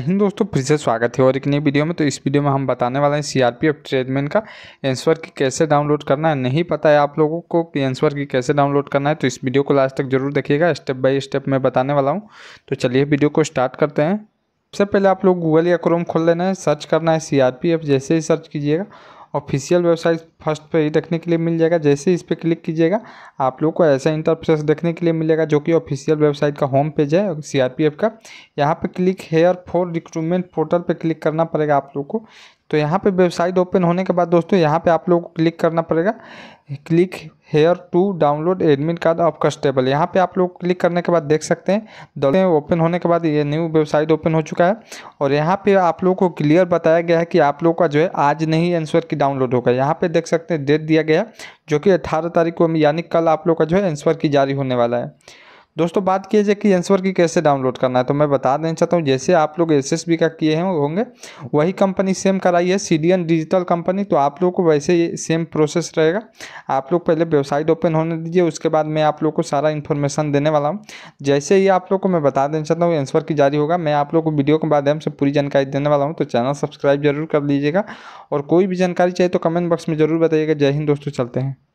हिंद दोस्तों फिर से स्वागत है और एक नई वीडियो में तो इस वीडियो में हम बताने वाले हैं सीआरपीएफ ट्रेडमैन का एंसवर की कैसे डाउनलोड करना है नहीं पता है आप लोगों को कि एंसवर की कैसे डाउनलोड करना है तो इस वीडियो को लास्ट तक जरूर देखिएगा स्टेप बाय स्टेप मैं बताने वाला हूँ तो चलिए वीडियो को स्टार्ट करते हैं सबसे पहले आप लोग गूगल या क्रोम खोल लेना है सर्च करना है सी जैसे ही सर्च कीजिएगा ऑफिशियल वेबसाइट फर्स्ट पे ही देखने के लिए मिल जाएगा जैसे ही इस पर क्लिक कीजिएगा आप लोग को ऐसा इंटरफेस देखने के लिए मिलेगा जो कि ऑफिशियल वेबसाइट का होम पेज है सी का यहाँ पर click here for recruitment portal पर क्लिक करना पड़ेगा आप लोग को तो यहाँ पे वेबसाइट ओपन होने के बाद दोस्तों यहाँ पे आप लोग को क्लिक करना पड़ेगा click here to download admit card of constable यहाँ पे आप लोग क्लिक करने के बाद देख सकते हैं ओपन होने के बाद ये न्यू वेबसाइट ओपन हो चुका है और यहाँ पे आप लोगों को क्लियर बताया गया है कि आप लोग का जो है आज नहीं एंसवर की डाउनलोड होगा यहाँ पे देख सकते हैं डेट दिया गया जो कि अट्ठारह तारीख को यानी कल आप लोग का जो है एंसवर की जारी होने वाला है दोस्तों बात की जाए कि एंसवर की कैसे डाउनलोड करना है तो मैं बता देना चाहता हूँ जैसे आप लोग एस का किए हैं होंगे वही कंपनी सेम कराई है सी डिजिटल कंपनी तो आप लोग को वैसे सेम प्रोसेस रहेगा आप लोग पहले वेबसाइट ओपन होने दीजिए उसके बाद मैं आप लोग को सारा इन्फॉर्मेशन देने वाला हूँ जैसे ही आप लोग को मैं बता देना चाहता हूँ एंसवर की जारी होगा मैं आप लोग को वीडियो के माध्यम से पूरी जानकारी देने वाला हूँ तो चैनल सब्सक्राइब जरूर कर लीजिएगा और कोई भी जानकारी चाहिए तो कमेंट बॉक्स में ज़रूर बताइएगा जय हिंद दोस्तों चलते हैं